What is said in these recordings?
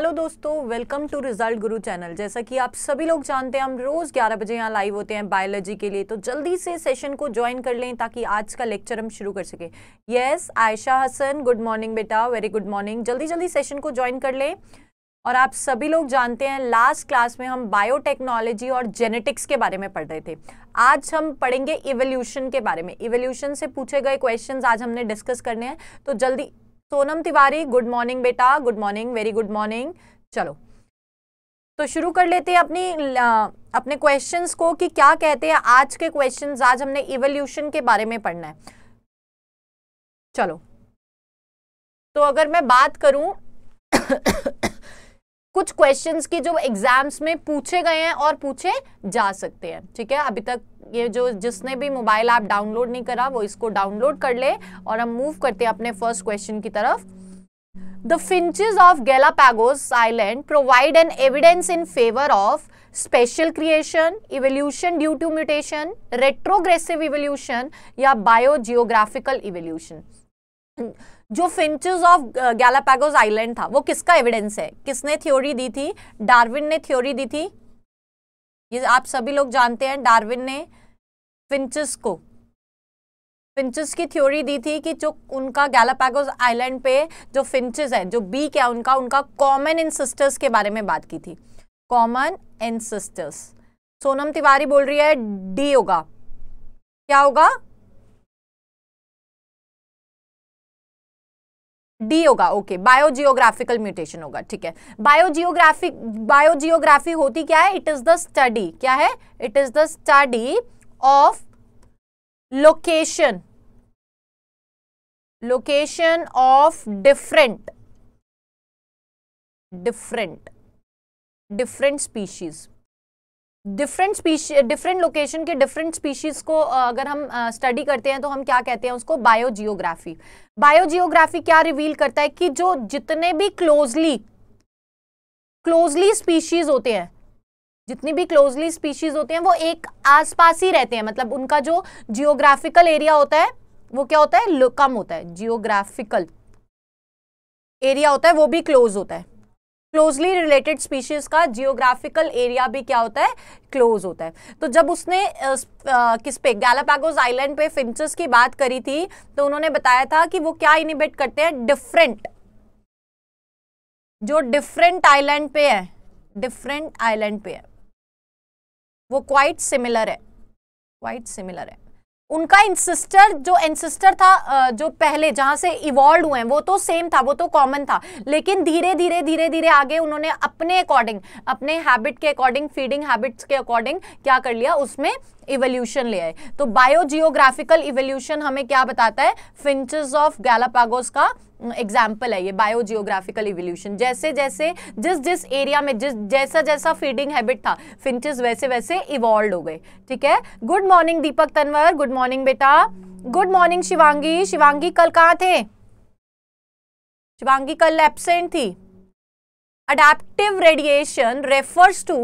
Hello दोस्तों welcome to result guru channel जैसा कि आप सभी लोग जानते हैं हम रोज़ 11 बजे यहाँ लाइव होते हैं बायोलॉजी के लिए तो जल्दी से सेशन को ज्वाइन कर लें ताकि आज का लेक्चर हम शुरू कर सकें yes Ayesha Hasan good morning बेटा वेरी गुड मॉर्निंग जल्दी जल्दी सेशन को ज्वाइन कर लें और आप सभी लोग जानते हैं लास्ट क्लास में हम बायोटेक्नोलॉजी और जेनेटिक्स के बारे में पढ़ रहे थे आज हम पढ़ेंगे इवोल्यूशन के बारे में इवोल्यूशन से पूछे गए क्वेश्चंस आज हमने डिस्कस करने हैं तो जल्दी सोनम तिवारी गुड मॉर्निंग बेटा good morning very good morning चलो तो शुरू कर लेते हैं अपनी अपने क्वेश्चंस को कि क्या कहते हैं आज के क्वेश्चंस आज हमने इवोल्यूशन के बारे में पढ़ना है चलो तो अगर मैं बात करूं कुछ क्वेश्चन की जो एग्जाम्स में पूछे गए हैं और पूछे जा सकते हैं ठीक है अभी तक ये जो जिसने भी मोबाइल ऐप डाउनलोड नहीं करा वो इसको डाउनलोड कर ले और हम मूव करते हैं अपने फर्स्ट क्वेश्चन की तरफ the finch of Galapagos island provide an evidence in favour of special creation evolution due to mutation retrogressive evolution या बायो जियोग्राफिकल इवोल्यूशन जो फिंचेस ऑफ गैलापैगोज आइलैंड था वो किसका एविडेंस है किसने थ्योरी दी थी डार्विन ने थ्योरी दी थी ये आप सभी लोग जानते हैं डार्विन ने फिंचेस को फिंचेस की थ्योरी दी थी कि जो उनका गैलापैगोज आइलैंड पे जो फिंचज है जो बी क्या उनका उनका कॉमन सिस्टर्स के बारे में बात की थी कॉमन सिस्टर्स सोनम तिवारी बोल रही है डी होगा क्या होगा डी होगा ओके बायोजियोग्राफिकल म्यूटेशन होगा ठीक है बायोजियोग्राफिक बायोजियोग्राफी होती क्या है इट इज द स्टडी क्या है it is the study of location location of different different different species different species different location के डिफरेंट स्पीशीज़ को अगर हम स्टडी करते हैं तो हम क्या कहते हैं उसको बायोजियोग्राफी बायोजियोग्राफी क्या रिवील करता है कि जो जितने भी क्लोजली क्लोजली स्पीशीज होते हैं जितनी भी क्लोजली स्पीशीज होते हैं वो एक आसपास ही रहते हैं मतलब उनका जो जियोग्राफिकल एरिया होता है वो क्या होता है कम होता है जियोग्राफिकल एरिया होता है वो भी क्लोज होता है क्लोजली रिलेटेड स्पीशीज का जियोग्राफिकल एरिया भी क्या होता है क्लोज होता है तो जब उसने किस पे गैलापागोज आइलैंड पे फिंचस की बात करी थी तो उन्होंने बताया था कि वो क्या इनिबेट करते हैं डिफरेंट जो डिफरेंट आइलैंड पे है डिफरेंट आइलैंड पे है वो क्वाइट सिमिलर है क्वाइट सिमिलर है उनका इंसिस्टर जो एंसिस्टर था जो पहले जहां से इवॉल्व हुए हैं वो तो सेम था वो तो कॉमन था लेकिन धीरे धीरे धीरे धीरे आगे उन्होंने अपने अकॉर्डिंग अपने हैबिट के अकॉर्डिंग फीडिंग हैबिट्स के अकॉर्डिंग क्या कर लिया उसमें इवोल्यूशन ले आए तो बायोजियोग्राफिकल इवोल्यूशन हमें क्या बताता है फिंचज ऑफ गैलापागोस का एग्जाम्पल है ये बायो जियोग्राफिकल इवोल्यूशन जैसे जैसे जिस जिस एरिया में जिस जैसा जैसा फीडिंग हैबिट था फिंचेस वैसे वैसे इवॉल्व हो गए ठीक है good morning Deepak Tanwar good morning बेटा गुड मॉर्निंग शिवांगी शिवांगी कल कहाँ थे शिवांगी कल एबसेंट थी adaptive radiation refers to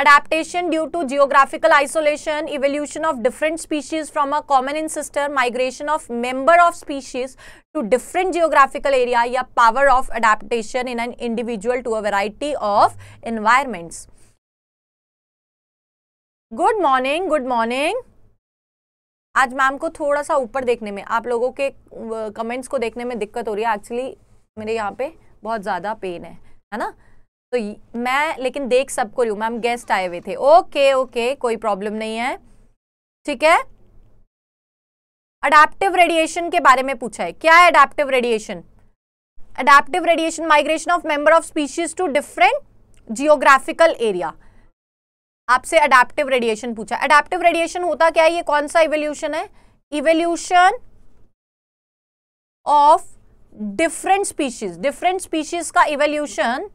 adaptation due to geographical isolation, evolution of different species from a common ancestor, migration of member of species to different geographical area या power of adaptation in an individual to a variety of environments. Good morning good morning आज ma'am को थोड़ा सा ऊपर देखने में आप लोगों के कमेंट्स को देखने में दिक्कत हो रही है एक्चुअली मेरे यहाँ पे बहुत ज़्यादा पेन है है ना तो मैं लेकिन देख सबको रही हूँ मैम गेस्ट आए हुए थे ओके ओके कोई प्रॉब्लम नहीं है ठीक है अडेप्टिव रेडिएशन के बारे में पूछा है क्या है adaptive radiation adaptive radiation migration of member of species to different geographical area आपसे अडेप्टिव रेडिएशन पूछा अडेप्टिव रेडिएशन होता क्या है ये कौन सा इवोल्यूशन है evolution of different species different species का evolution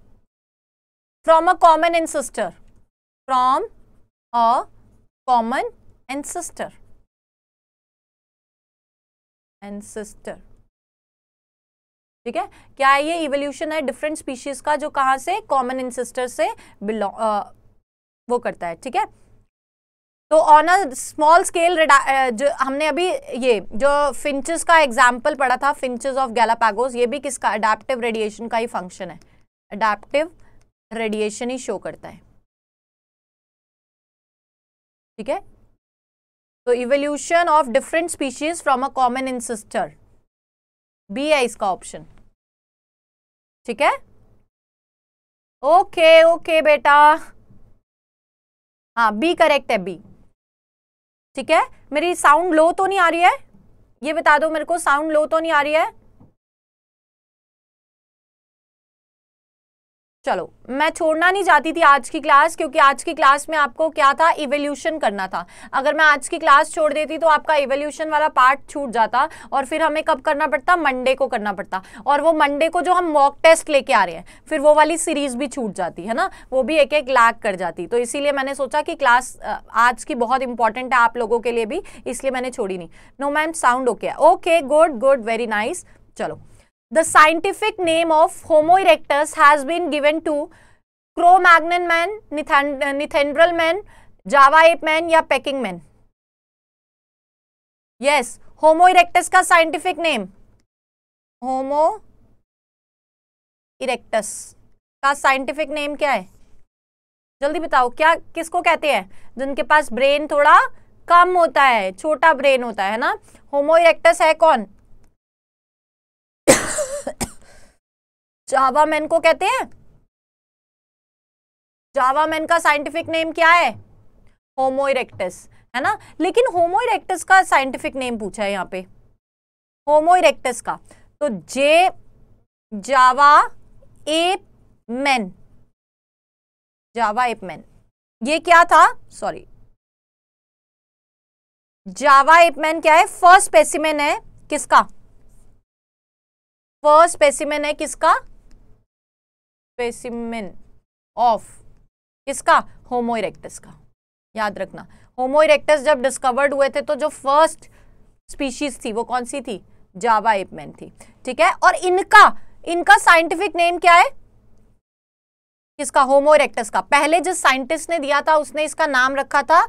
from a common ancestor from a common ancestor ancestor ठीक है क्या ये इवोल्यूशन है डिफरेंट स्पीशीज का जो कहाँ से कॉमन इंसिस्टर से बिलोंग वो करता है ठीक है तो ऑन अ स्मॉल स्केल जो हमने अभी ये जो फिंचेस का एग्जाम्पल पढ़ा था फिंचेस ऑफ गैलापागोस ये भी किसका अडेप्टिव रेडिएशन का ही फंक्शन है अडेप्टिव रेडिएशन ही शो करता है ठीक है तो evolution of different species from a common ancestor B है इसका ऑप्शन ठीक है ओके ओके बेटा हाँ बी करेक्ट है बी ठीक है मेरी साउंड लो तो नहीं आ रही है ये बता दो मेरे को साउंड लो तो नहीं आ रही है चलो मैं छोड़ना नहीं चाहती थी आज की क्लास क्योंकि आज की क्लास में आपको क्या था इवोल्यूशन करना था अगर मैं आज की क्लास छोड़ देती तो आपका इवोल्यूशन वाला पार्ट छूट जाता और फिर हमें कब करना पड़ता मंडे को करना पड़ता और वो मंडे को जो हम मॉक टेस्ट लेके आ रहे हैं फिर वो वाली सीरीज भी छूट जाती है ना वो भी एक एक लैक कर जाती तो इसीलिए मैंने सोचा कि क्लास आज की बहुत इंपॉर्टेंट है आप लोगों के लिए भी इसलिए मैंने छोड़ी नहीं no ma'am sound okay okay good good very nice चलो The scientific name of Homo erectus has been given to Cro-Magnon man, Nithandral man, Java ape man या pecking man. Yes, Homo erectus का scientific name Homo erectus का scientific name क्या है जल्दी बताओ क्या किसको कहते हैं जिनके पास ब्रेन थोड़ा कम होता है छोटा ब्रेन होता है ना होमो इरेक्टस है कौन जावा मैन को कहते हैं जावा मैन का साइंटिफिक नेम क्या है होमो इरेक्टस है ना लेकिन होमो इरेक्टस का साइंटिफिक नेम पूछा है यहाँ पे होमो इरेक्टस का तो जे Java ape man Java ape man ये क्या था सॉरी जावा एप मैन क्या है फर्स्ट स्पेसिमेन है किसका फर्स्ट स्पेसिमेन है किसका स्पेसिमिन ऑफ किसका होमो इरेक्टस का याद रखना होमो इरेक्टस जब डिस्कवर्ड हुए थे तो जो फर्स्ट स्पीशीज थी वो कौन सी थी जावा एपमैन थी ठीक है और इनका इनका साइंटिफिक नेम क्या है किसका होमो इरेक्टस का पहले जिस साइंटिस्ट ने दिया था उसने इसका नाम रखा था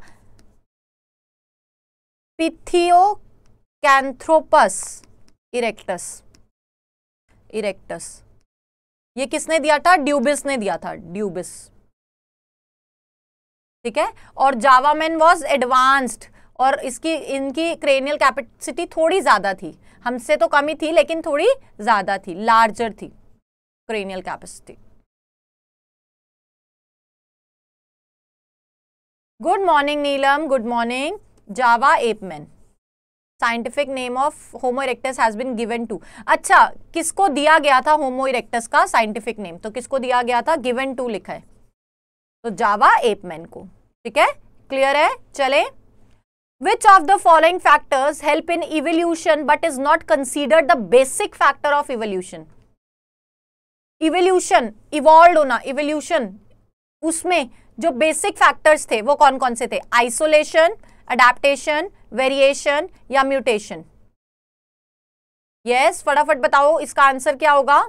पिथियो कैंथ्रोपस इरेक्टस इरेक्टस ये किसने दिया था ड्यूबिस ने दिया था ड्यूबिस ठीक है और मैन वॉज एडवांस्ड और इसकी इनकी क्रेनियल कैपेसिटी थोड़ी ज़्यादा थी हमसे तो कमी थी लेकिन थोड़ी ज़्यादा थी लार्जर थी cranial capacity good morning Neelam good morning Java ape man scientific name of Homo erectus has been given to अच्छा किसको दिया गया था होमो इरेक्टस का साइंटिफिक नेम तो किसको दिया गया था गिवन टू लिखा है तो जावा एपमैन को ठीक है क्लियर है चले which of the following factors help in evolution but is not considered the basic factor of evolution evolution evolved होना evolution उसमें जो basic factors थे वो कौन कौन से थे isolation adaptation वेरिएशन या म्यूटेशन यस फटाफट बताओ इसका आंसर क्या होगा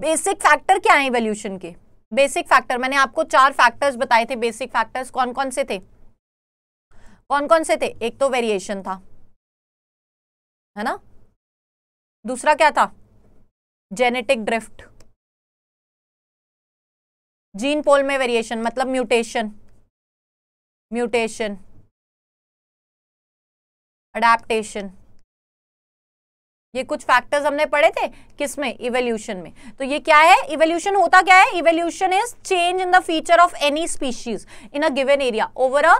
बेसिक फैक्टर क्या है वेल्यूशन के बेसिक फैक्टर मैंने आपको चार फैक्टर्स बताए थे बेसिक फैक्टर्स कौन कौन से थे कौन कौन से थे एक तो वेरिएशन था है ना दूसरा क्या था जेनेटिक ड्रिफ्ट जीन पोल में वेरिएशन मतलब म्यूटेशन म्यूटेशन अडेप्टेशन ये कुछ फैक्टर्स हमने पढ़े थे किसमें इवोल्यूशन में तो ये क्या है इवोल्यूशन होता क्या है evolution is change in the feature of any species in a given area over a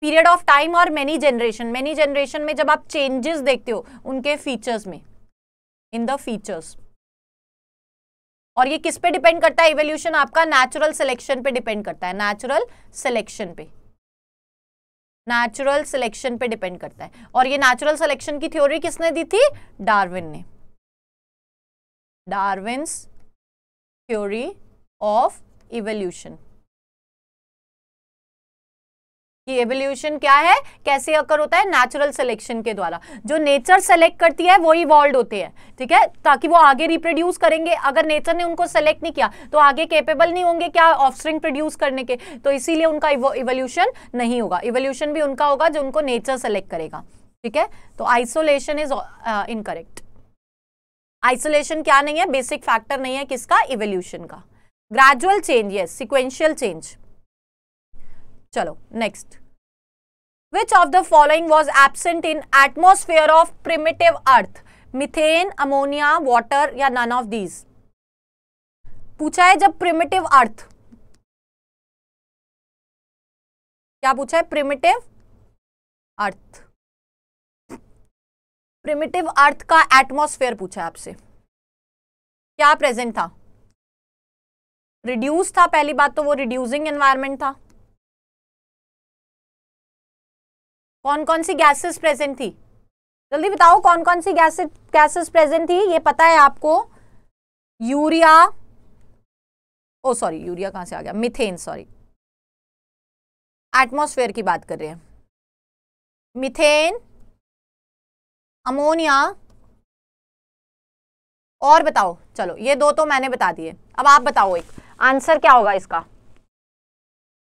period of time और मेनी जनरेशन मेनी जनरेशन में जब आप चेंजेस देखते हो उनके फीचर्स में इन द फीचर्स और ये किस पे डिपेंड करता है इवोल्यूशन आपका नेचुरल सिलेक्शन पे डिपेंड करता है नेचुरल सिलेक्शन पे नेचुरल सिलेक्शन पे डिपेंड करता है और ये नेचुरल सिलेक्शन की थ्योरी किसने दी थी डार्विन ने डार्विन थ्योरी ऑफ इवोल्यूशन कि एवोल्यूशन क्या है कैसे अकर होता है नेचुरल सिलेक्शन के द्वारा जो नेचर सेलेक्ट करती है वो इवॉल्व होते हैं ठीक है ताकि वो आगे रिप्रोड्यूस करेंगे अगर नेचर ने उनको सेलेक्ट नहीं किया तो आगे केपेबल नहीं होंगे क्या ऑफस्ट्रिंग प्रोड्यूस करने के तो इसीलिए उनका इवोल्यूशन नहीं होगा इवोल्यूशन भी उनका होगा जो उनको नेचर सेलेक्ट करेगा ठीक है तो आइसोलेशन इज इनकरेक्ट आइसोलेशन क्या नहीं है बेसिक फैक्टर नहीं है किसका इवोल्यूशन का gradual change yes sequential change चलो next Which of the following was absent in atmosphere of primitive earth? Methane ammonia water या नन ऑफ दीज पूछा है जब प्रिमेटिव अर्थ क्या पूछा है प्रिमिटिव अर्थ प्रिमिटिव अर्थ का एटमॉस्फेयर पूछा है आपसे क्या प्रेजेंट था रिड्यूस था पहली बात तो वो रिड्यूसिंग एनवायरमेंट था कौन कौन सी गैसेस प्रेजेंट थी जल्दी बताओ कौन कौन सी गैसेस गैसेस प्रेजेंट थी ये पता है आपको यूरिया ओ सॉरी यूरिया कहां से आ गया मिथेन सॉरी एटमॉस्फेयर की बात कर रहे हैं मिथेन अमोनिया और बताओ चलो ये दो तो मैंने बता दिए अब आप बताओ एक आंसर क्या होगा इसका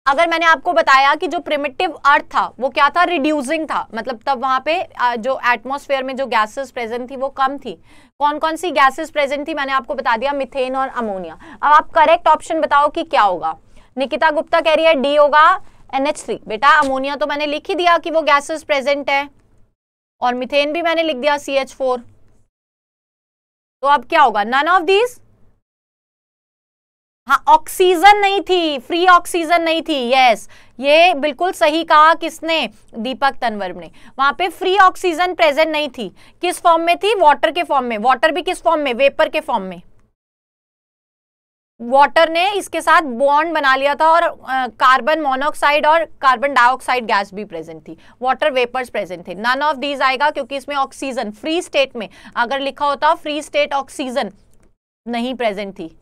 अगर मैंने आपको बताया कि जो प्रिमिटिव अर्थ था वो क्या था रिड्यूसिंग था मतलब तब वहां पे जो एटमॉस्फेयर में जो गैसेस प्रेजेंट थी वो कम थी कौन कौन सी गैसेस प्रेजेंट थी मैंने आपको बता दिया मिथेन और अमोनिया अब आप करेक्ट ऑप्शन बताओ कि क्या होगा निकिता गुप्ता कह रही है डी होगा थ्री बेटा अमोनिया तो मैंने लिख ही दिया कि वो गैसेस प्रेजेंट है और मिथेन भी मैंने लिख दिया फोर तो अब क्या होगा नन ऑफ दीज हाँ ऑक्सीजन नहीं थी फ्री ऑक्सीजन नहीं थी यस ये बिल्कुल सही कहा किसने दीपक तनवर ने वहां पे फ्री ऑक्सीजन प्रेजेंट नहीं थी किस फॉर्म में थी वाटर के फॉर्म में वाटर भी किस फॉर्म में वेपर के फॉर्म में वाटर ने इसके साथ बॉन्ड बना लिया था और कार्बन मोनोऑक्साइड और कार्बन डाइऑक्साइड गैस भी प्रेजेंट थी वाटर वेपर्स प्रेजेंट थे नन ऑफ दीज आएगा क्योंकि इसमें ऑक्सीजन फ्री स्टेट में अगर लिखा होता फ्री स्टेट ऑक्सीजन नहीं प्रेजेंट थी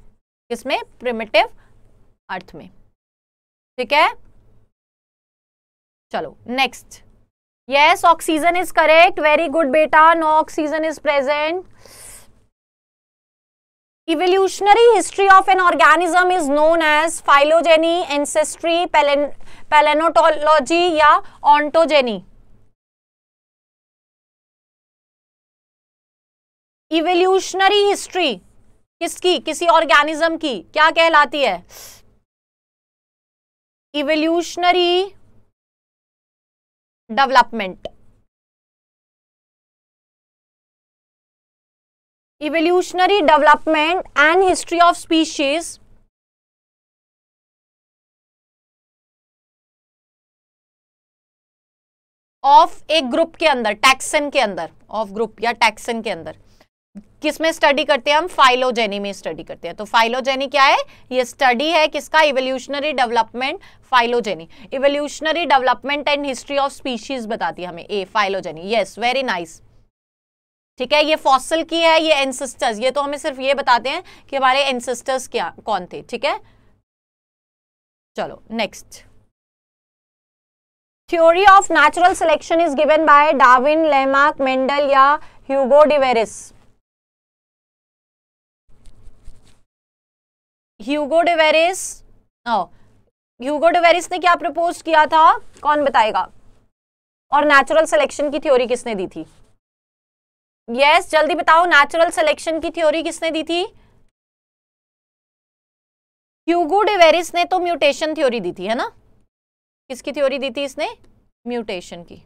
किसमें प्रिमेटिव अर्थ में ठीक है चलो next yes oxygen is correct very good बेटा no oxygen is present evolutionary history of an organism is known as phylogeny ancestry palaeontology या ऑन्टोजेनी इवोल्यूशनरी हिस्ट्री किसकी किसी ऑर्गेनिज्म की क्या कहलाती है evolutionary development evolutionary development and history of species of एक group के अंदर टैक्सन के अंदर ऑफ ग्रुप या टैक्सन के अंदर किस में स्टडी करते हैं हम फाइलोजेनी में स्टडी करते हैं तो फाइलोजेनी क्या है ये स्टडी है किसका evolutionary development phylogeny evolutionary development and history of species बताती है हमें A phylogeny yes very nice ठीक है ये फॉसल की है ये एंसेस्टर्स ये तो हमें सिर्फ ये बताते हैं कि हमारे एंसेस्टर्स क्या कौन थे ठीक है चलो next theory of natural selection is given by Darwin Lamarck Mendel या ह्यूगो डिवेरिस ह्यूगो डेवेरिस ह्यूगो डेवेरिस ने क्या प्रपोज किया था कौन बताएगा और नेचुरल सिलेक्शन की थ्योरी किसने दी थी यस yes, जल्दी बताओ नेचुरल सिलेक्शन की थ्योरी किसने दी थी ह्यूगो डेवेरिस ने तो म्यूटेशन थ्योरी दी थी है ना किसकी थ्योरी दी थी इसने म्यूटेशन की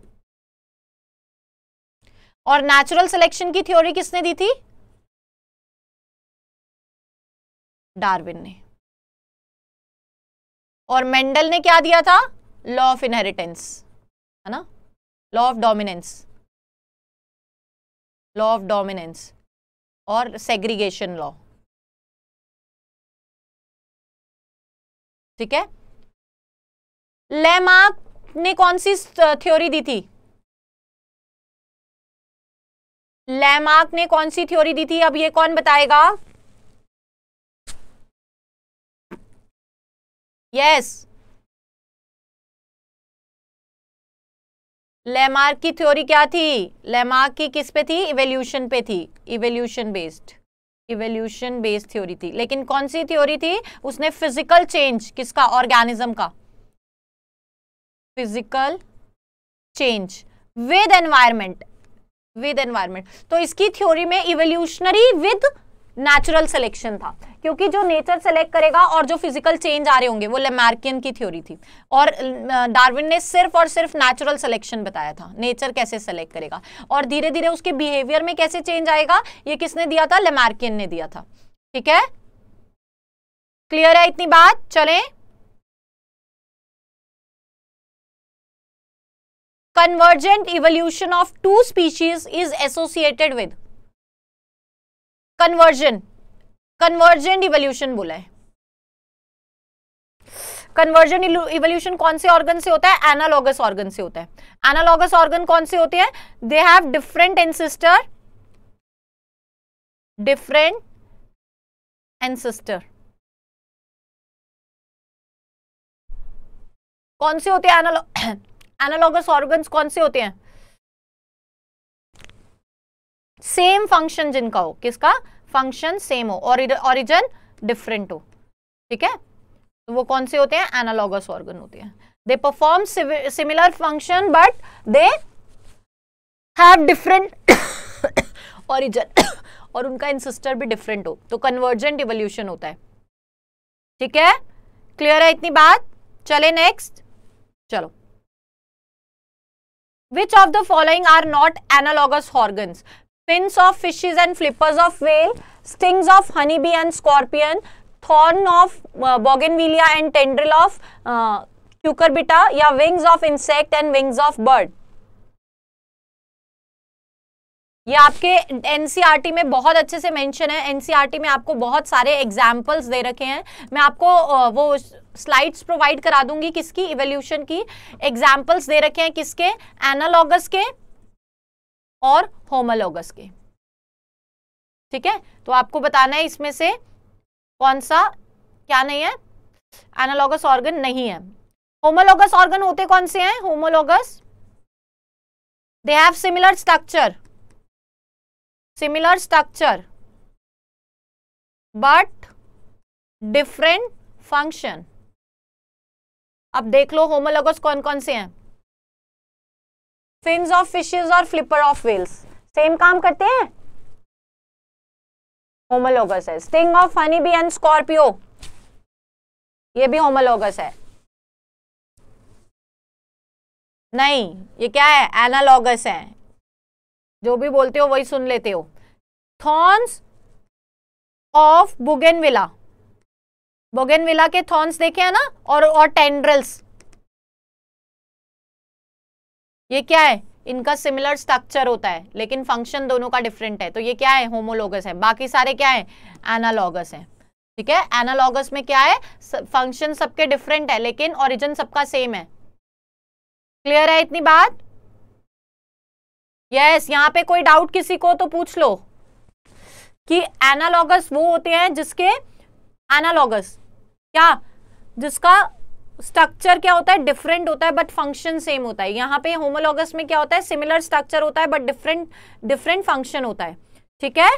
और नेचुरल सिलेक्शन की थ्योरी किसने दी थी डार्विन ने और मेंडल ने क्या दिया था लॉ ऑफ इनहेरिटेंस है ना law of dominance law of dominance और सेग्रीगेशन लॉ ठीक है लेमार्क ने कौन सी थ्योरी दी थी लेमार्क ने कौन सी थ्योरी दी थी अब ये कौन बताएगा यस लेमार्क की थ्योरी क्या थी लेमार्क की किस पे थी इवेल्यूशन पे थी evolution based evolution based theory थी लेकिन कौन सी थ्योरी थी उसने फिजिकल चेंज किसका ऑर्गेनिज्म का physical change with environment with environment तो इसकी थ्योरी में इवोल्यूशनरी विद नेचुरल सिलेक्शन था क्योंकि जो नेचर सेलेक्ट करेगा और जो फिजिकल चेंज आ रहे होंगे वो लेमार्कियन की थ्योरी थी और डार्विन ने सिर्फ और सिर्फ नेचुरल सिलेक्शन बताया था नेचर कैसे सेलेक्ट करेगा और धीरे धीरे उसके बिहेवियर में कैसे चेंज आएगा ये किसने दिया था लेमार्कियन ने दिया था ठीक है क्लियर है इतनी बात चले convergent evolution of two species is associated with convergence convergent evolution बोला है कन्वर्जन इवोल्यूशन कौन से ऑर्गन से होता है एनालॉगस ऑर्गन से होता है एनालॉगस ऑर्गन कौन से होते हैं they have different ancestor different ancestor कौन से होते हैं एनालॉग एनालॉगस ऑर्गन कौन से होते हैं सेम फंक्शन जिनका हो किसका फंक्शन सेम हो और ऑरिजन डिफरेंट हो ठीक है तो वो कौन से होते हैं एनालॉगस ऑर्गन होते हैं they perform similar function but they have different origin और उनका इंसिस्टर भी डिफरेंट हो तो कन्वर्जेंट इवोल्यूशन होता है ठीक है क्लियर है इतनी बात चले नेक्स्ट चलो which of the following are not analogous organs fins of fishes and flippers of whale, stings of honeybee and scorpion, thorn of uh, bougainvillea and tendril of uh, cucurbita या wings of insect and wings of bird. ये आपके NCERT में बहुत अच्छे से mention है NCERT में आपको बहुत सारे एग्जाम्पल्स दे रखे हैं मैं आपको वो स्लाइड्स प्रोवाइड करा दूंगी किसकी इवोल्यूशन की एग्जाम्पल्स दे रखे हैं किसके एनालॉगस के और होमोलोगस के ठीक है तो आपको बताना है इसमें से कौन सा क्या नहीं है एनालॉगस ऑर्गन नहीं है होमोलोगस ऑर्गन होते कौन से हैं homologous they have similar structure similar structure but different function अब देख लो होमोलोगस कौन कौन से हैं फिन्स ऑफ फिशेज और फ्लिपर ऑफ व्हील्स सेम काम करते हैं होमोलोगस है sting of honey bee and scorpio ये भी होमोलोगस है नहीं ये क्या है एनालॉगस है जो भी बोलते हो वही सुन लेते हो थॉर्न्स ऑफ बुगेनविला बोगेनविला के थॉर्न्स देखे हैं ना और और टेंड्रल्स ये क्या है इनका सिमिलर स्ट्रक्चर होता है लेकिन फंक्शन दोनों का डिफरेंट है तो ये क्या है होमोलोगस है बाकी सारे क्या है एनालॉगस है ठीक है एनालॉगस में क्या है फंक्शन सबके डिफरेंट है लेकिन ओरिजिन सबका सेम है क्लियर है इतनी बात यस yes, यहाँ पे कोई डाउट किसी को तो पूछ लो कि एनालॉगस वो होते हैं जिसके एनालॉगस क्या जिसका स्ट्रक्चर क्या होता है डिफरेंट होता है बट फंक्शन सेम होता है यहाँ पे होमोलॉगस में क्या होता है सिमिलर स्ट्रक्चर होता है बट डिफरेंट डिफरेंट फंक्शन होता है ठीक है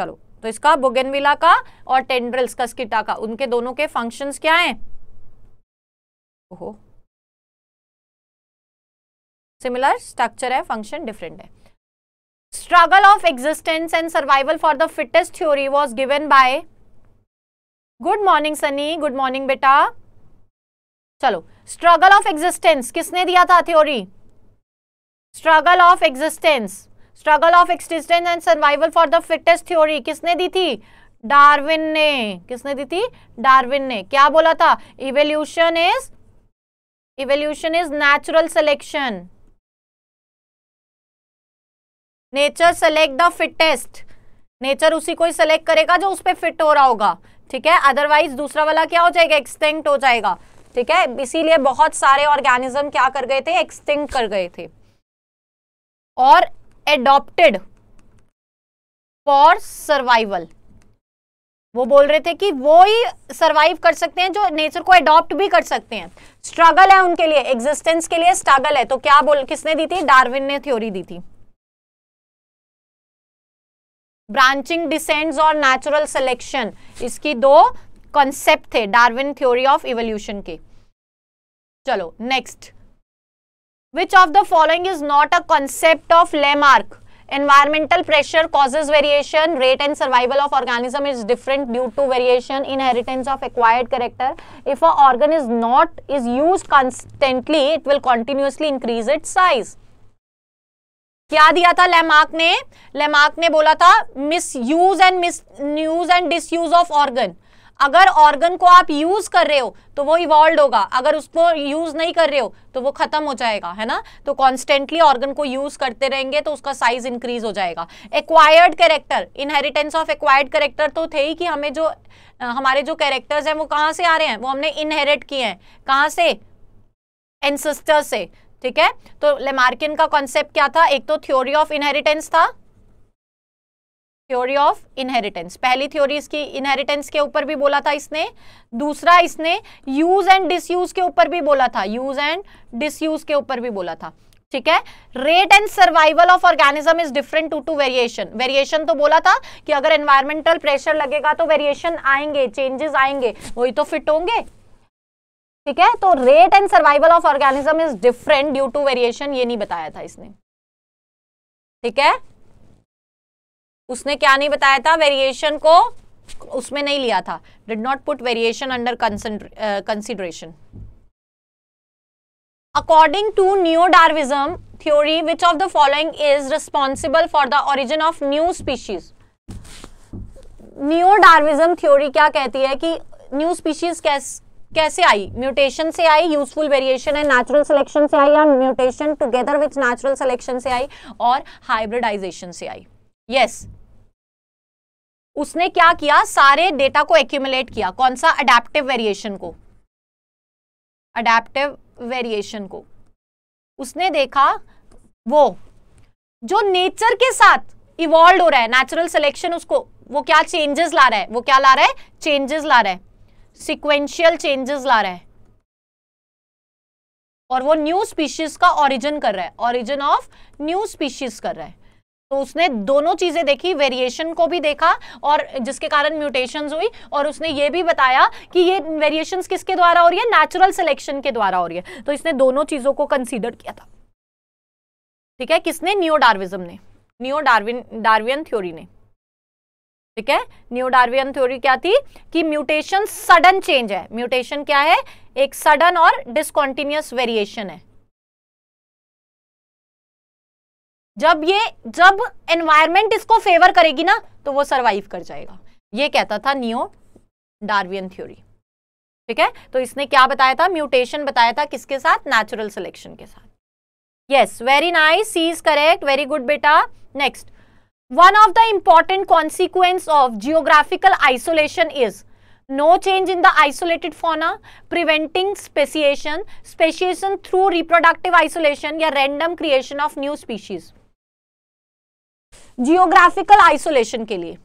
चलो तो इसका बोगेनविला का और टेंड्रल्स का स्किटा का उनके दोनों के फंक्शन क्या है ओहो सिमिलर स्ट्रक्चर है फंक्शन डिफरेंट है struggle of existence and survival for the fittest theory was given by good morning Sunny good morning बेटा चलो स्ट्रगल ऑफ एग्जिस्टेंस किसने दिया था theory struggle of existence struggle of existence and survival for the fittest theory किसने दी थी Darwin ने किसने दी थी डार्विन ने क्या बोला था evolution is evolution is natural selection nature select the fittest nature उसी को ही सेलेक्ट करेगा जो उस पर फिट हो रहा होगा ठीक है अदरवाइज दूसरा वाला क्या हो जाएगा एक्सटिंक्ट हो जाएगा ठीक है इसीलिए बहुत सारे ऑर्गेनिज्म क्या कर गए थे एक्सटिंक्ट कर गए थे और एडॉप्टेड फॉर सर्वाइवल वो बोल रहे थे कि वो ही सर्वाइव कर सकते हैं जो नेचर को एडॉप्ट भी कर सकते हैं स्ट्रगल है उनके लिए एग्जिस्टेंस के लिए स्ट्रगल है तो क्या बोल किसने दी थी डार्विन ने थ्योरी दी थी ब्रांचिंग डिसेंड्स और नेचुरल सिलेक्शन इसकी दो कॉन्सेप्ट थे डार्विन थ्योरी ऑफ इवोल्यूशन के चलो next which of the following is not a concept of Lamarck environmental pressure causes variation rate and survival of organism is different due to variation inheritance of acquired character if a organ is not is used constantly it will continuously increase its size क्या दिया था Lamarck ने Lamarck ने बोला था misuse and misuse and disuse of organ अगर organ को आप यूज कर रहे हो तो वो इवॉल्व होगा अगर उसको यूज नहीं कर रहे हो तो वो खत्म हो जाएगा है ना तो कॉन्स्टेंटली ऑर्गन को यूज करते रहेंगे तो उसका साइज इंक्रीज हो जाएगा acquired character inheritance of acquired character तो थे ही कि हमें जो हमारे जो कैरेक्टर्स हैं वो कहाँ से आ रहे हैं वो हमने इनहेरिट किए हैं कहाँ से एनसेस्टर से ठीक है तो लेमार्किन का कॉन्सेप्ट क्या था एक तो थ्योरी ऑफ इनहेरिटेंस था थ्योरी ऑफ इनहेरिटेंस पहली थ्योरी इसकी इनहेरिटेंस के ऊपर भी बोला था इसने दूसरा इसने यूज एंड डिसयूज के ऊपर भी बोला था यूज एंड डिसयूज के ऊपर भी बोला था ठीक है rate and survival of organism is different to to variation variation तो बोला था कि अगर एनवायरमेंटल प्रेशर लगेगा तो वेरिएशन आएंगे चेंजेस आएंगे वही तो फिट होंगे ठीक है तो rate and survival of organism is different due to variation ये नहीं बताया था इसने ठीक है उसने क्या नहीं बताया था वेरिएशन को उसमें नहीं लिया था did not put variation under consideration according to new Darwinism theory which of the following is responsible for the origin of new species new Darwinism theory क्या कहती है कि न्यू स्पीशीज कैस कैसे आई म्यूटेशन से आई यूजफुल वेरिएशन है natural selection से आई या mutation together with natural selection से आई और हाइब्रिडाइजेशन से आई यस yes. उसने क्या किया सारे डेटा को एक्यूमुलेट किया कौन सा अडेप्टिव वेरिएशन को अडेप्टिव वेरिएशन को उसने देखा वो जो नेचर के साथ इवॉल्व हो रहा है नेचुरल सिलेक्शन उसको वो क्या चेंजेस ला रहा है वो क्या ला रहा है चेंजेस ला रहा है सिक्वेंशियल चेंजेस ला रहा है और वो न्यू स्पीशीज का ओरिजिन कर रहा है ओरिजिन ऑफ न्यू स्पीशीज कर रहा है तो उसने दोनों चीजें देखी वेरिएशन को भी देखा और जिसके कारण म्यूटेशंस हुई और उसने ये भी बताया कि ये वेरिएशंस किसके द्वारा हो रही है नेचुरल सिलेक्शन के द्वारा हो रही है तो इसने दोनों चीजों को कंसीडर किया था ठीक है किसने न्यू डार्विज्म ने न्यू डार्विन डार्वियन थ्योरी ने ठीक है न्यू डार्वियन थ्योरी क्या थी कि म्यूटेशन सडन चेंज है म्यूटेशन क्या है एक सडन और डिसकॉन्टिन्यूस वेरिएशन है जब ये जब एनवायरमेंट इसको फेवर करेगी ना तो वो सरवाइव कर जाएगा ये कहता था न्यू डार्वियन थ्योरी ठीक है तो इसने क्या बताया था म्यूटेशन बताया था किसके साथ नेचुरल सिलेक्शन के साथ yes very nice C is correct very good बेटा next One of the important consequence of geographical isolation is no change in the isolated fauna, preventing speciation, speciation through reproductive isolation या random creation of new species. Geographical isolation के लिए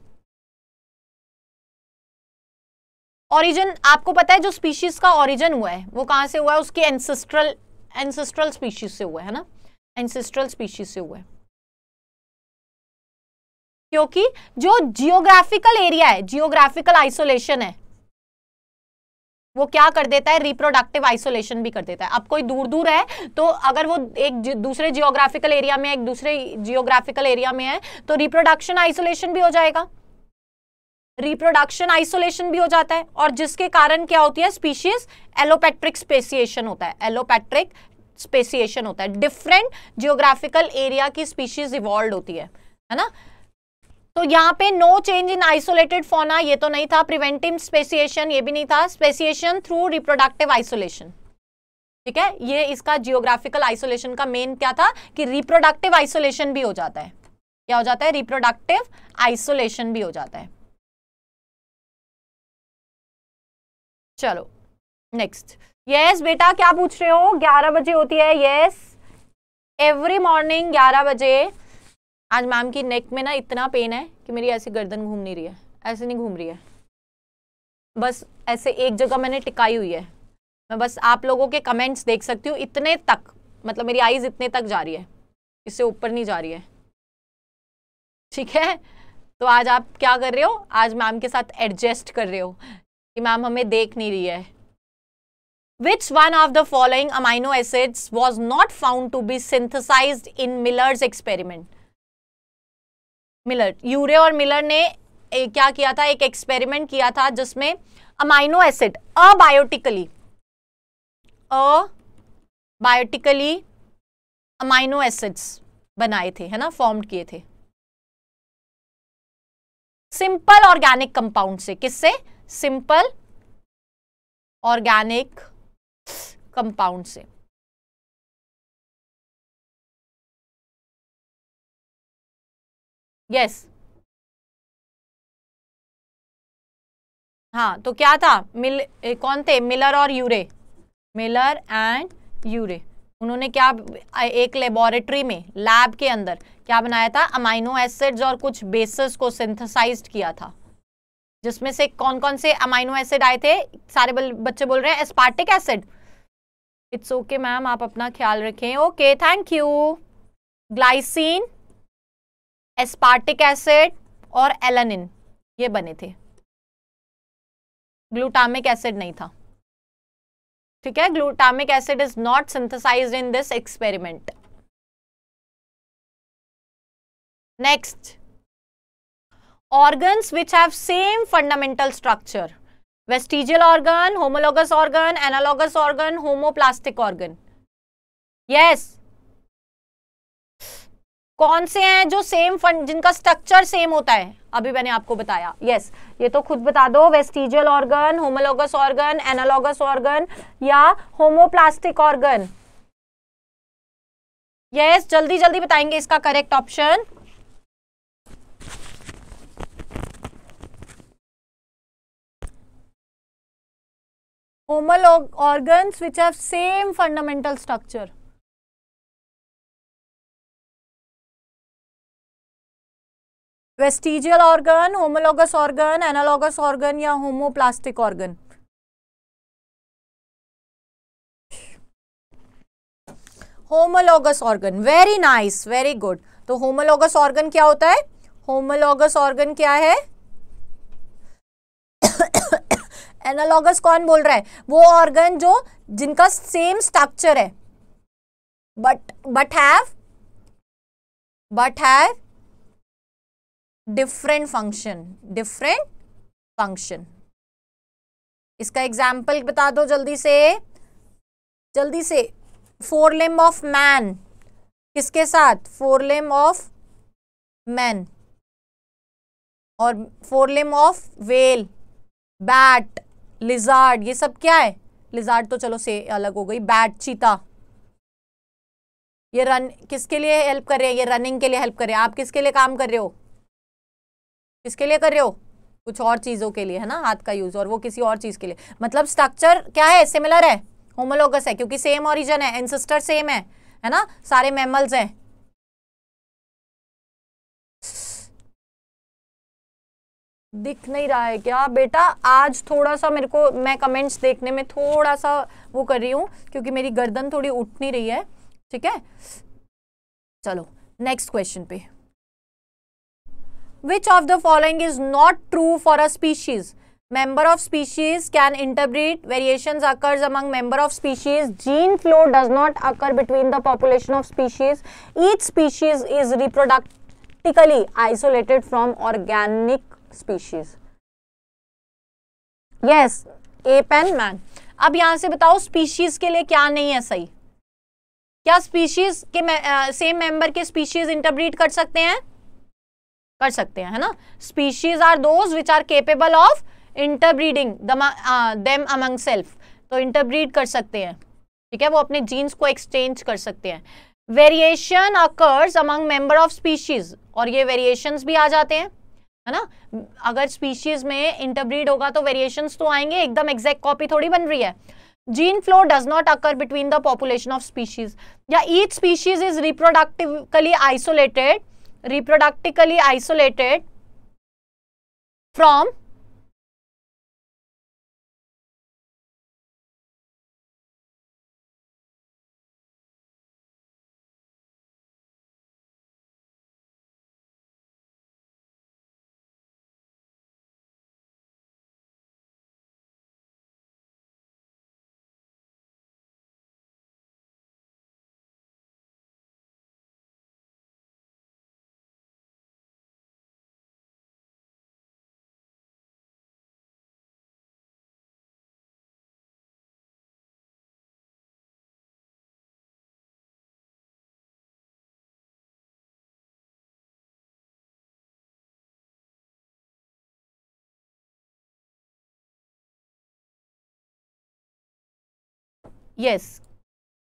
origin आपको पता है जो species का origin हुआ है वो कहाँ से हुआ है उसके एंसेस्ट्रल एंसेस्ट्रल स्पीशीज से हुआ है ना एंसेस्ट्रल स्पीशीज से हुआ है क्योंकि जो जियोग्राफिकल एरिया है जियोग्राफिकल आइसोलेशन है वो क्या कर देता है रिप्रोडक्टिव आइसोलेशन भी कर देता है अब कोई दूर दूर है तो अगर वो एक दूसरे जियोग्राफिकल एरिया में एक दूसरे जियोग्राफिकल एरिया में है तो रिप्रोडक्शन आइसोलेशन भी हो जाएगा रिप्रोडक्शन आइसोलेशन भी हो जाता है और जिसके कारण क्या होती है स्पीशीज एलोपैट्रिक स्पेसिएशन होता है एलोपैट्रिक स्पेसिएशन होता है डिफरेंट जियोग्राफिकल एरिया की स्पीशीज इवॉल्व होती है है ना तो यहाँ पे नो चेंज इन आइसोलेटेड फोना ये तो नहीं था प्रिवेंटिव स्पेसिएशन ये भी नहीं था स्पेसिएशन थ्रू रिप्रोडक्टिव आइसोलेशन ठीक है ये इसका जियोग्राफिकल आइसोलेशन का मेन क्या था कि रिप्रोडक्टिव आइसोलेशन भी हो जाता है क्या हो जाता है रिप्रोडक्टिव आइसोलेशन भी हो जाता है चलो नेक्स्ट यस बेटा क्या पूछ रहे हो ग्यारह बजे होती है यस एवरी मॉर्निंग ग्यारह बजे आज मैम की नेक में ना इतना पेन है कि मेरी ऐसी गर्दन घूम नहीं रही है ऐसे नहीं घूम रही है बस ऐसे एक जगह मैंने टिकाई हुई है मैं बस आप लोगों के कमेंट्स देख सकती हूँ इतने तक मतलब मेरी आईज इतने तक जा रही है इससे ऊपर नहीं जा रही है ठीक है तो आज आप क्या कर रहे हो आज मैम के साथ एडजस्ट कर रहे हो कि मैम हमें देख नहीं रही है which one of the following amino acids was not found to be synthesize in Miller's experiment Miller Urey और मिलर ने ए, क्या किया था एक एक्सपेरिमेंट किया था जिसमें amino acid abiotically abiotically amino acids बनाए थे है ना फॉर्म्ड किए थे सिंपल ऑर्गेनिक कंपाउंड से किससे सिंपल ऑर्गेनिक कंपाउंड से यस हाँ तो क्या था मिल ए, कौन थे मिलर और यूरे मिलर एंड यूरे उन्होंने क्या एक लेबोरेटरी में लैब के अंदर क्या बनाया था अमाइनो एसिड्स और कुछ बेसिस को सिंथेसाइज्ड किया था जिसमें से कौन कौन से अमाइनो एसिड आए थे सारे बच्चे बोल रहे हैं aspartic acid it's okay ma'am आप अपना ख्याल रखें okay thank you glycine aspartic acid और एलानिन ये बने थे ग्लूटामिक एसिड नहीं था ठीक है glutamic acid is not synthesized in this experiment next organs which have same fundamental structure vestigial organ homologous organ analogous organ homoplastic organ yes कौन से हैं जो सेम फंड जिनका स्ट्रक्चर सेम होता है अभी मैंने आपको बताया यस yes, ये तो खुद बता दो vestigial organ homologous organ analogous organ या होमोप्लास्टिक ऑर्गन यस जल्दी जल्दी बताएंगे इसका करेक्ट ऑप्शन होमल organs which have same fundamental structure vestigial organ homologous organ analogous organ या homoplastic organ homologous organ very nice very good तो homologous organ क्या होता है होमोलोगस ऑर्गन क्या है एनालॉगस कौन बोल रहा है वो ऑर्गन जो जिनका सेम स्ट्रक्चर है but but have but have different function different function इसका एग्जाम्पल बता दो जल्दी से जल्दी से फोर लेम ऑफ मैन किसके साथ फोर लेम ऑफ मैन और forelimb of whale bat lizard ये सब क्या है लिजार्ड तो चलो से अलग हो गई बैट चीता ये रन किसके लिए हेल्प कर रहे हैं ये रनिंग के लिए हेल्प कर रहे हैं आप किसके लिए काम कर रहे हो किसके लिए कर रहे हो कुछ और चीज़ों के लिए है ना हाथ का यूज़ और वो किसी और चीज़ के लिए मतलब स्ट्रक्चर क्या है सिमिलर है होमोलोगस है क्योंकि सेम ऑरिजन है एनसिस्टर सेम है है ना सारे मेमल्स हैं दिख नहीं रहा है क्या बेटा आज थोड़ा सा मेरे को मैं कमेंट्स देखने में थोड़ा सा वो कर रही हूँ क्योंकि मेरी गर्दन थोड़ी उठ नहीं रही है ठीक है चलो नेक्स्ट क्वेश्चन पे which of the following is not true for a species member of species can interbreed variations occurs among member of species gene flow does not occur between the population of species each species is reproductively isolated from organic species yes ape and man अब यहां से बताओ species के लिए क्या नहीं है सही क्या स्पीशीज के सेम मेंबर के स्पीशीज इंटरब्रीड कर सकते हैं कर सकते हैं है ना species are those which are capable of interbreeding them among self तो इंटरब्रीड कर सकते हैं ठीक है वो अपने जीन्स को एक्सचेंज कर सकते हैं variation occurs among member of species और ये वेरिएशंस भी आ जाते हैं है ना अगर स्पीशीज में इंटरब्रीड होगा तो वेरिएशंस तो आएंगे एकदम एग्जैक्ट कॉपी थोड़ी बन रही है gene flow does not occur between the population of species या each species is reproductively isolated Reproductively isolated from yes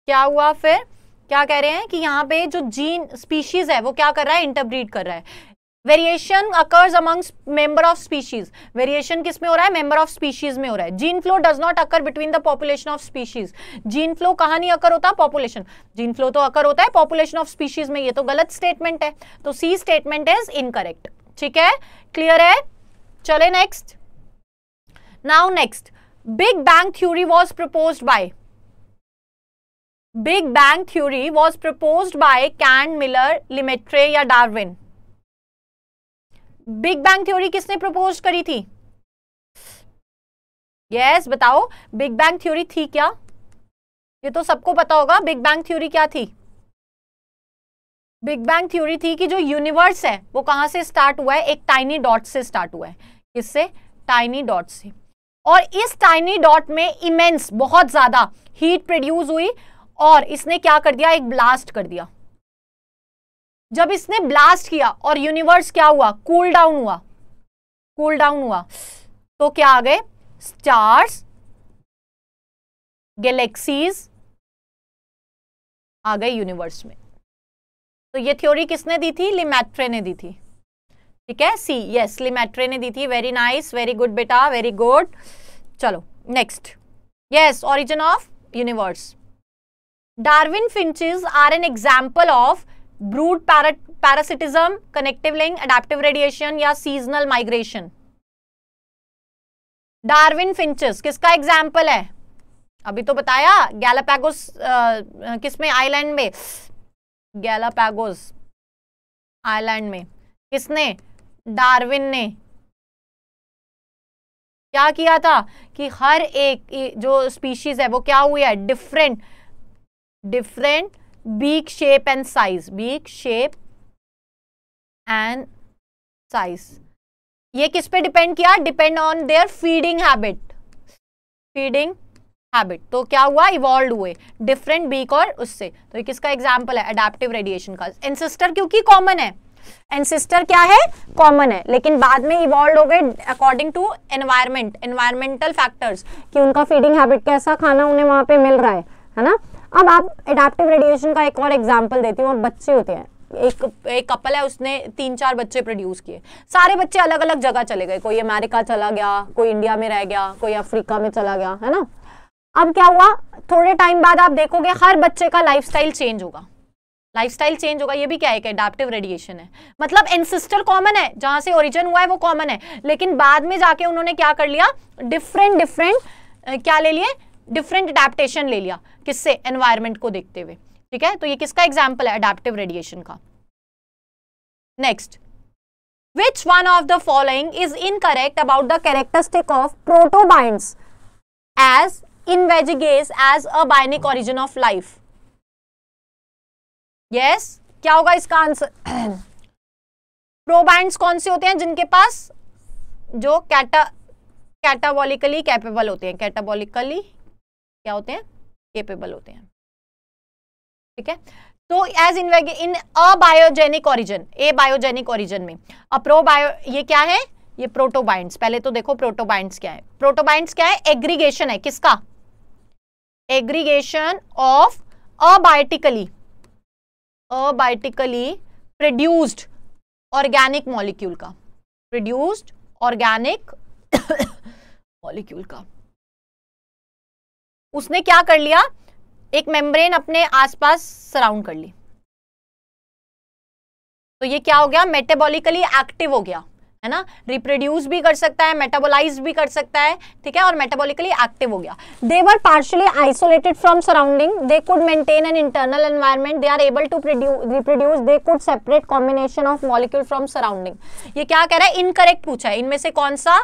क्या हुआ फिर क्या कह रहे हैं कि यहाँ पे जो जीन स्पीशीज है वो क्या कर रहा है इंटरब्रीड कर रहा है variation occurs among member of species variation किस में हो रहा है मेंबर ऑफ स्पीशीज में हो रहा है gene flow does not occur between the population of species gene flow कहाँ नहीं अकर होता पॉपुलेशन जीन फ्लो तो अकर होता है पॉपुलेशन ऑफ स्पीशीज में ये तो गलत स्टेटमेंट है तो सी स्टेटमेंट इज इनकरेक्ट ठीक है क्लियर है चले next now next big bang theory was propose by big bang theory was propose by Ken Miller Lemaitre या डार्विन बिग बैंग थ्योरी किसने प्रपोज करी थी यस yes, बताओ बिग बैंग थ्योरी थी क्या ये तो सबको पता होगा बिग बैंग थ्योरी क्या थी बिग बैंग थ्योरी थी कि जो यूनिवर्स है वो कहां से स्टार्ट हुआ है एक टाइनी डॉट से स्टार्ट हुआ है किससे टाइनी डॉट से और इस टाइनी डॉट में इमेंस बहुत ज़्यादा हीट प्रोड्यूस हुई और इसने क्या कर दिया एक ब्लास्ट कर दिया जब इसने ब्लास्ट किया और यूनिवर्स क्या हुआ कूल डाउन हुआ कूल डाउन हुआ तो क्या आ गए स्टार्स गैलेक्सीज आ गए यूनिवर्स में तो ये थ्योरी किसने दी थी लिमेट्रे ने दी थी ठीक है सी यस लिमेट्रे ने दी थी वेरी नाइस वेरी गुड बेटा वेरी गुड चलो next yes origin of universe Darwin finches are an example of brood parat parasitism, connective link, adaptive radiation या seasonal migration. डार्विन फिंचेस किसका एग्जाम्पल है अभी तो बताया गैलापैगोस किस में आइलैंड में गैलापैगोस आइलैंड में किसने डार्विन ने क्या किया था कि हर एक जो स्पीशीज है वो क्या हुई है different different beak shape and size beak shape and size ye kis pe depend kiya depend on their feeding habit feeding habit to kya hua evolved hue different beak aur usse to ye kiska example hai adaptive radiation ka ancestor kyunki common hai ancestor क्या है common है लेकिन बाद में evolve हो गए according to environment environmental factors कि उनका फीडिंग हैबिट कैसा खाना उन्हें वहां पे मिल रहा है है ना अब आप एडाप्टिव रेडिएशन का एक और एग्जाम्पल देती हूँ बच्चे होते हैं एक एक कपल है उसने तीन चार बच्चे प्रोड्यूस किए सारे बच्चे अलग अलग जगह चले गए कोई अमेरिका चला गया कोई इंडिया में रह गया कोई अफ्रीका में चला गया है ना अब क्या हुआ थोड़े टाइम बाद आप देखोगे हर बच्चे का लाइफ चेंज होगा लाइफस्टाइल चेंज होगा ये भी क्या है कि एडाप्टिव रेडिएशन है मतलब एनसिस्टर कॉमन है जहाँ से ओरिजिन हुआ है वो कॉमन है लेकिन बाद में जाके उन्होंने क्या कर लिया डिफरेंट डिफरेंट क्या ले लिए डिफरेंट अडेप्टेशन ले लिया किससे एनवायरमेंट को देखते हुए ठीक है तो ये किसका एग्जाम्पल है अडेप्टिव रेडिएशन का next which one of the following is incorrect about the characteristic of protobionts as envisaged as a biogenic origin of life yes क्या होगा इसका आंसर प्रोबाइंड्स कौन से होते हैं जिनके पास जो कैटा कैटाबॉलिकली कैपेबल होते हैं कैटाबॉलिकली क्या होते हैं केपेबल होते हैं ठीक है तो as in in abiogenic origin abiogenic origin में बायो ये क्या है ये प्रोटोबाइंड पहले तो देखो प्रोटोबाइंड क्या है प्रोटोबाइंड क्या है एग्रीगेशन है किसका aggregation of abiotically abiotically produced organic molecule का प्रोड्यूस्ड ऑर्गेनिक मॉलिक्यूल का उसने क्या कर लिया एक मेम्ब्रेन अपने आसपास सराउंड कर ली तो ये क्या हो गया मेटाबॉलिकली एक्टिव हो गया है ना रिप्रोड्यूस भी कर सकता है मेटाबोलाइज भी कर सकता है ठीक है और मेटाबॉलिकली एक्टिव हो गया they were partially isolated from surrounding they could maintain an internal environment they are able to reproduce they could separate combination of molecule from surrounding ये क्या कह रहा है इनकरेक्ट पूछा है इनमें से कौन सा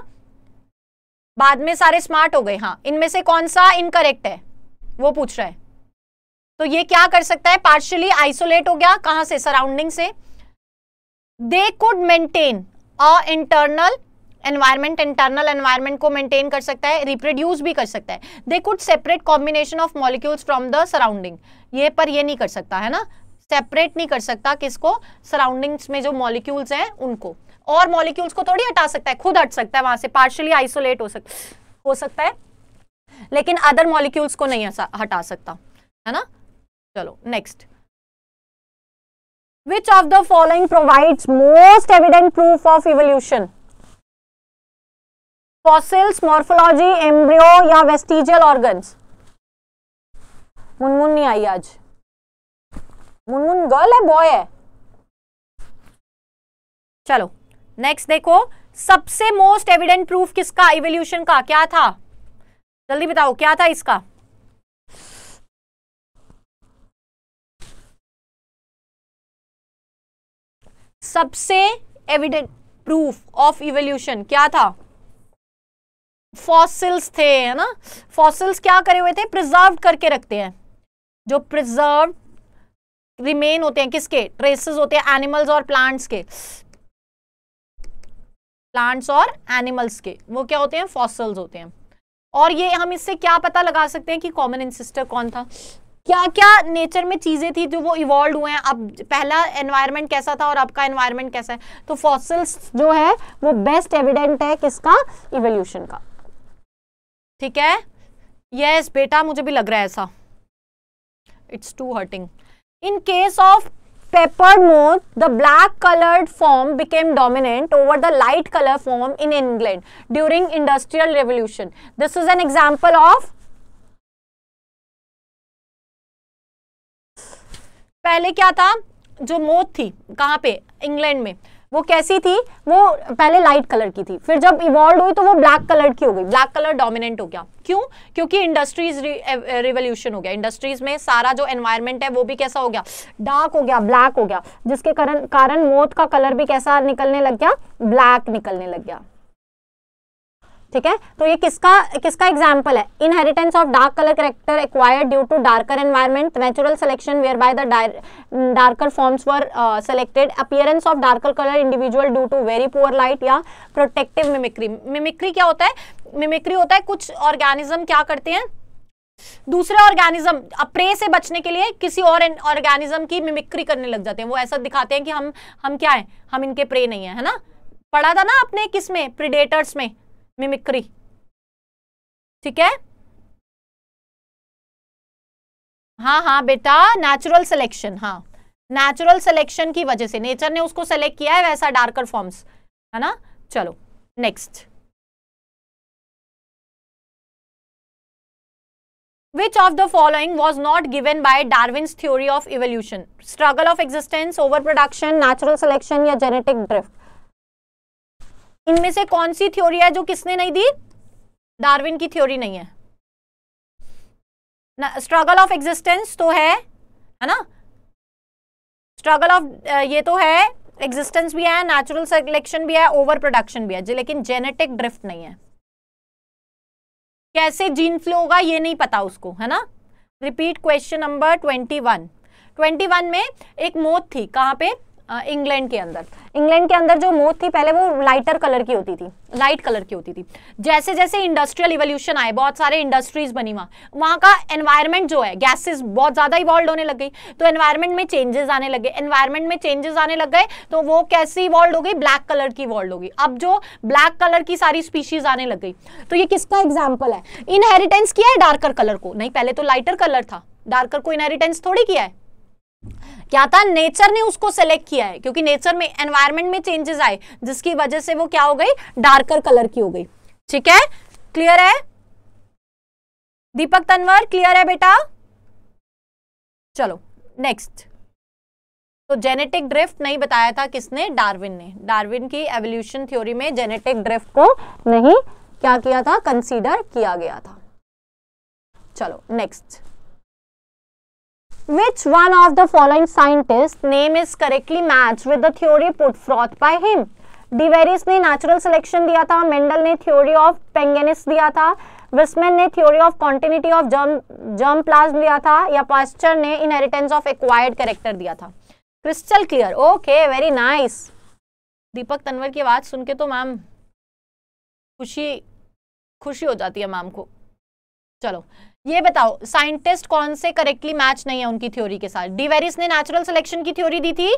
बाद में सारे स्मार्ट हो गए हाँ इनमें से कौन सा इनकरेक्ट है वो पूछ रहा है तो ये क्या कर सकता है पार्शियली आइसोलेट हो गया कहां से सराउंडिंग से they could maintain a internal environment internal environment को मेंटेन कर सकता है रिप्रोड्यूस भी कर सकता है they could separate combination of molecules from the surrounding ये पर ये नहीं कर सकता है ना सेपरेट नहीं कर सकता किसको सराउंडिंग्स में जो मॉलिक्यूल्स हैं उनको और मॉलिक्यूल्स को थोड़ी हटा सकता है खुद हट सकता है वहां से पार्शियली आइसोलेट हो सकता हो सकता है लेकिन अदर मॉलिक्यूल्स को नहीं हटा सकता है ना चलो next which of the following provides most evident proof of evolution fossils morphology embryo या वेस्टिजियल organs मुनमुन नहीं आई आज मुनमुन गर्ल है बॉय है चलो नेक्स्ट देखो सबसे मोस्ट एविडेंट प्रूफ किसका इवोल्यूशन का क्या था जल्दी बताओ क्या था इसका सबसे एविडेंट प्रूफ ऑफ इवोल्यूशन क्या था फॉसिल्स थे है ना फॉसिल्स क्या करे हुए थे प्रिजर्व करके रखते हैं जो प्रिजर्व रिमेन होते हैं किसके ट्रेसेस होते हैं एनिमल्स और प्लांट्स के प्लांट्स और एनिमल्स के वो क्या होते हैं फॉसल्स होते हैं और ये हम इससे क्या पता लगा सकते हैं कि कॉमन इंसिस्टर कौन था क्या क्या नेचर में चीज़ें थी जो वो इवॉल्व हुए हैं अब पहला एनवायरनमेंट कैसा था और आपका एनवायरनमेंट कैसा है तो फॉसल्स जो है वो बेस्ट एविडेंट है किसका इवोल्यूशन का ठीक है यस बेटा मुझे भी लग रहा है ऐसा it's too hurting in case of pepper moth the black coloured form became dominant over the light colour form in England during industrial revolution this is an example of पहले क्या था जो मोथ थी कहां पे इंग्लैंड में वो कैसी थी वो पहले लाइट कलर की थी फिर जब इवॉल्व हुई तो वो ब्लैक कलर की हो गई ब्लैक कलर डोमिनेंट हो गया क्यों क्योंकि इंडस्ट्रीज रिवोल्यूशन eh, हो गया इंडस्ट्रीज में सारा जो एनवायरमेंट है वो भी कैसा हो गया डार्क हो गया ब्लैक हो गया जिसके कारण कारण मौत का कलर भी कैसा निकलने लग गया ब्लैक निकलने लग गया ठीक है तो ये किसका किसका एग्जाम्पल है inheritance of dark colour character acquired due to darker environment natural selection whereby the darker forms were selected appearance of darker colour individual due to very poor light या प्रोटेक्टिव मिमिक्री मिमिक्री क्या होता है mimicry होता है कुछ organism क्या करते हैं दूसरे ऑर्गेनिज्म प्रे से बचने के लिए किसी और ऑर्गेनिज्म की मिमिक्री करने लग जाते हैं वो ऐसा दिखाते हैं कि हम हम क्या है हम इनके प्रे नहीं है है ना पढ़ा था ना अपने किस में प्रिडेटर्स में मिमिक्री ठीक है हाँ हाँ बेटा नेचुरल सिलेक्शन हाँ नेचुरल सिलेक्शन की वजह से नेचर ने उसको सेलेक्ट किया है वैसा डार्कर फॉर्म्स है ना चलो next Which of the following was not given by Darwin's theory of evolution? Struggle of existence, overproduction, natural selection या genetic drift? इनमें से कौन सी थ्योरी है जो किसने नहीं दी डार्विन की थ्योरी नहीं है स्ट्रगल ऑफ एग्जिस्टेंस तो है है ना स्ट्रगल ऑफ ये तो है एग्जिस्टेंस भी है नेचुरल सिलेक्शन भी है ओवर प्रोडक्शन भी है जी लेकिन जेनेटिक ड्रिफ्ट नहीं है कैसे जीन फ्लो होगा ये नहीं पता उसको है ना repeat question number twenty one twenty one में एक मौत थी कहां पे इंग्लैंड के अंदर इंग्लैंड के अंदर जो मोथ थी पहले वो लाइटर कलर की होती थी लाइट कलर की होती थी जैसे जैसे इंडस्ट्रियल इवोल्यूशन आए बहुत सारे इंडस्ट्रीज बनी वहाँ वहाँ का एनवायरनमेंट जो है गैसेस बहुत ज़्यादा इवॉल्व होने लग गई तो एनवायरनमेंट में चेंजेस आने लगे एनवायरनमेंट में चेंजेस आने लग गए तो वो कैसी इवॉल्व हो गई ब्लैक कलर की इवॉल्व हो गई अब जो ब्लैक कलर की सारी स्पीशीज आने लग गई तो ये किसका एग्जाम्पल है इनहेरिटेंस किया है डार्कर कलर को नहीं पहले तो लाइटर कलर था डार्कर को इनहेरिटेंस थोड़ी किया है क्या था नेचर ने उसको सेलेक्ट किया है क्योंकि नेचर में एनवायरमेंट में चेंजेस आए जिसकी वजह से वो क्या हो गई डार्कर कलर की हो गई ठीक है क्लियर है दीपक तनवर क्लियर है बेटा चलो नेक्स्ट तो जेनेटिक ड्रिफ्ट नहीं बताया था किसने डार्विन ने डार्विन की एवोल्यूशन थ्योरी में जेनेटिक ड्रिफ्ट को नहीं क्या किया था कंसीडर किया गया था चलो next Which one of the following scientists name is correctly matched with the theory put forth by him? De Vries ने नेचुरल सिलेक्शन दिया था मेंडल ने थ्योरी ऑफ पेंगेनिस दिया था विस्मेन ने theory of continuity of germ germ plasm दिया था या पास्चर ने इनहेरिटेंस ऑफ एक्वायर्ड कैरेक्टर दिया था crystal clear okay very nice Deepak Tanwar की आवाज़ सुन के तो मैम खुशी खुशी हो जाती है मैम को चलो ये बताओ साइंटिस्ट कौन से करेक्टली मैच नहीं है उनकी थ्योरी के साथ डिवेरिस ने नेचुरल सिलेक्शन की थ्योरी दी थी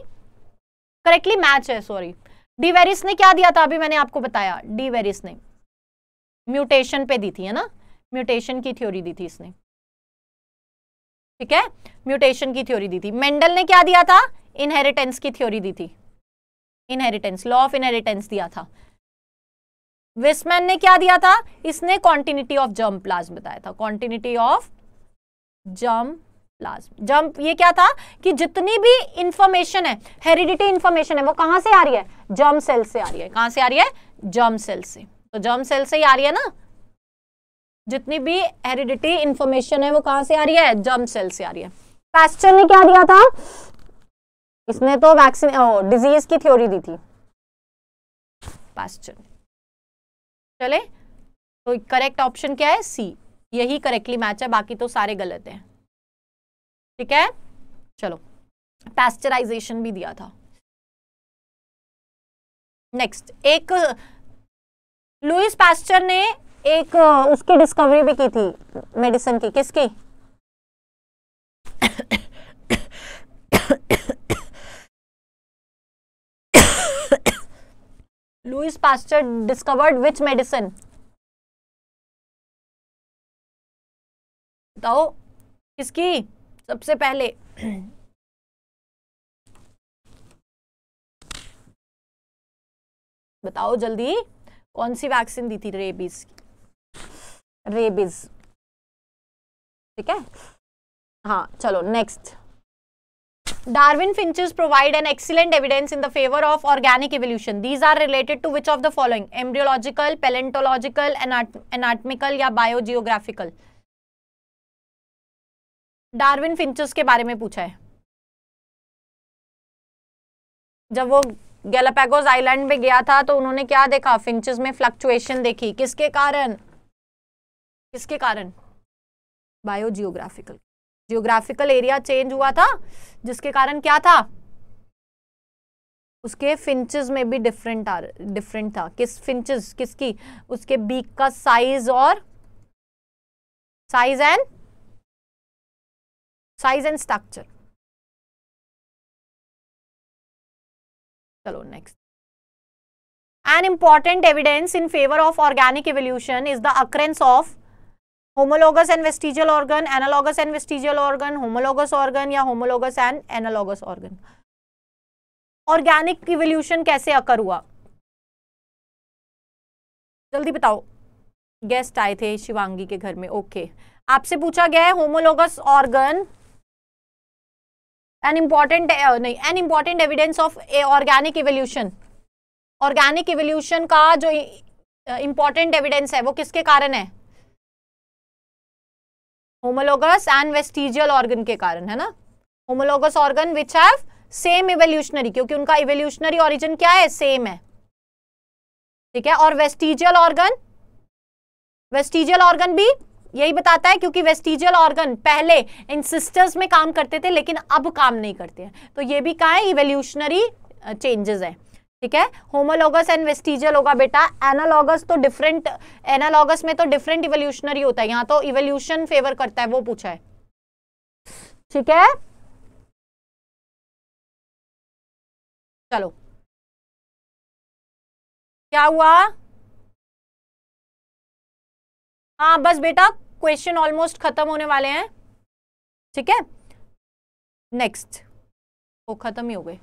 करेक्टली मैच है सॉरी डिवेरिस ने क्या दिया था अभी मैंने आपको बताया डिवेरिस ने म्यूटेशन पे दी थी है ना म्यूटेशन की थ्योरी दी थी इसने ठीक है म्यूटेशन की थ्योरी दी थी मेंडल ने क्या दिया था इनहेरिटेंस की थ्योरी दी थी इनहेरिटेंस लॉ ऑफ इनहेरिटेंस दिया था वेस्टमैन ने क्या दिया था इसने कॉन्टिन्यूटी ऑफ जर्म प्लाज्म बताया था continuity of germ plasm germ ये क्या था कि जितनी भी इंफॉर्मेशन है हेरिडिटी इंफॉर्मेशन है वो कहां से आ रही है जर्म सेल से आ रही है कहां से आ रही है जर्म सेल से तो जर्म सेल से ही आ रही है ना जितनी भी हेरिडिटी इंफॉर्मेशन है वो कहां से आ रही है जर्म सेल से आ रही है पैस्चर ने क्या दिया था इसने तो वैक्सीन डिजीज की थ्योरी दी थी पैस्चर ने चले तो करेक्ट ऑप्शन क्या है सी यही करेक्टली मैच है बाकी तो सारे गलत हैं ठीक है चलो पैस्चराइजेशन भी दिया था नेक्स्ट एक लुइस पैस्चर ने एक उसकी डिस्कवरी भी की थी मेडिसिन की किसकी Louis Pasteur discovered which medicine बताओ किसकी सबसे पहले बताओ जल्दी कौन सी वैक्सीन दी थी रेबीज की रेबीज ठीक है हाँ चलो next Darwin finches provide an excellent evidence in the favor of organic evolution. These are related to which of the following? Embryological, paleontological, anat anatomical या biogeographical. Darwin finches के बारे में पूछा है जब वो गैलापेगोस आइलैंड में गया था तो उन्होंने क्या देखा फिंचेस में फ्लक्चुएशन देखी किसके कारण किसके कारण बायोजियोग्राफिकल जियोग्राफिकल एरिया चेंज हुआ था जिसके कारण क्या था उसके फिंचेस में भी डिफरेंट आ डिफरेंट था किस फिंचेस किसकी उसके बीक का साइज और size and size and structure चलो next an important evidence in favour of organic evolution is the occurrence of homologous and vestigial organ analogous and vestigial organ homologous organ या homologous and analogous organ organic evolution कैसे occur हुआ जल्दी बताओ guest आए थे शिवांगी के घर में ओके आपसे पूछा गया है होमोलोगस ऑर्गन एन इम्पॉर्टेंट नहीं an important evidence of a organic evolution organic evolution का जो इम्पॉर्टेंट uh, एविडेंस है वो किसके कारण है होमोलोगस एंड वेस्टिजियल ऑर्गन के कारण है ना homologous organ which have same evolutionary क्योंकि उनका इवोल्यूशनरी ऑरिजिन क्या है सेम है ठीक है और वेस्टिजियल ऑर्गन वेस्टिजियल ऑर्गन भी यही बताता है क्योंकि वेस्टिजियल ऑर्गन पहले इन सिस्टर्स में काम करते थे लेकिन अब काम नहीं करते हैं तो ये भी कहा है इवोल्यूशनरी चेंजेस है ठीक है होमोलॉगस एंड वेस्टिजियल होगा बेटा एनालॉगस तो डिफरेंट एनालॉगस में तो डिफरेंट इवोल्यूशनरी होता है यहाँ तो इवोल्यूशन फेवर करता है वो पूछा है ठीक है चलो क्या हुआ हाँ बस बेटा क्वेश्चन ऑलमोस्ट खत्म होने वाले हैं ठीक है नेक्स्ट वो खत्म ही हो गए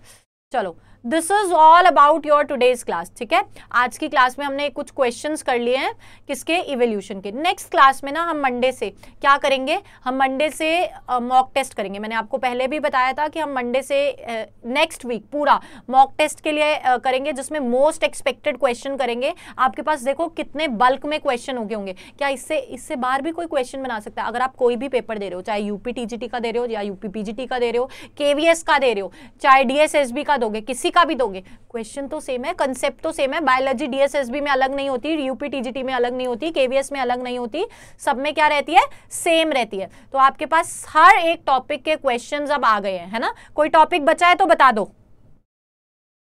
चलो this is all about your today's class ठीक है आज की क्लास में हमने कुछ क्वेश्चन कर लिए हैं किसके इवोल्यूशन के नेक्स्ट क्लास में ना हम मंडे से क्या करेंगे हम मंडे से मॉक uh, टेस्ट करेंगे मैंने आपको पहले भी बताया था कि हम मंडे से नेक्स्ट uh, वीक पूरा मॉक टेस्ट के लिए uh, करेंगे जिसमें मोस्ट एक्सपेक्टेड क्वेश्चन करेंगे आपके पास देखो कितने बल्क में क्वेश्चन हो गए होंगे क्या इससे इससे बाहर भी कोई क्वेश्चन बना सकता है अगर आप कोई भी पेपर दे रहे हो चाहे यूपी टीजीटी का दे रहे हो या यूपी पीजीटी का दे रहे हो केवीएस का दे रहे हो चाहे डीएसएसबी का का दोगे किसी का भी दोगे क्वेश्चन तो सेम है कंसेप्ट तो सेम है बायोलॉजी डीएसएसबी में अलग नहीं होती यूपी टीजीटी में अलग नहीं होती केवीएस में अलग नहीं होती सब में क्या रहती है सेम रहती है तो आपके पास हर एक टॉपिक के क्वेश्चन अब आ गए हैं है ना कोई टॉपिक बचा है तो बता दो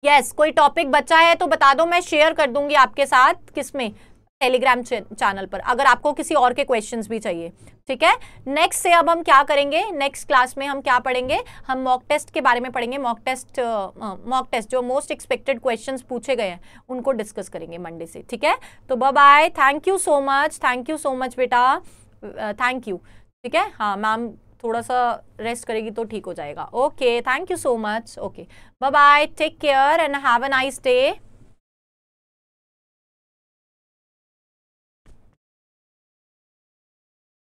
यस yes, कोई टॉपिक बचा है तो बता दो मैं शेयर कर दूंगी आपके साथ किसमें टेलीग्राम चैनल पर अगर आपको किसी और के क्वेश्चंस भी चाहिए ठीक है नेक्स्ट से अब हम क्या करेंगे नेक्स्ट क्लास में हम क्या पढ़ेंगे हम मॉक टेस्ट के बारे में पढ़ेंगे मॉक टेस्ट मॉक टेस्ट जो मोस्ट एक्सपेक्टेड क्वेश्चंस पूछे गए हैं उनको डिस्कस करेंगे मंडे से ठीक है तो bye thank you so much thank you so much बेटा थैंक यू ठीक है हाँ मैम थोड़ा सा रेस्ट करेगी तो ठीक हो जाएगा okay thank you so much okay bye bye take care and have a nice day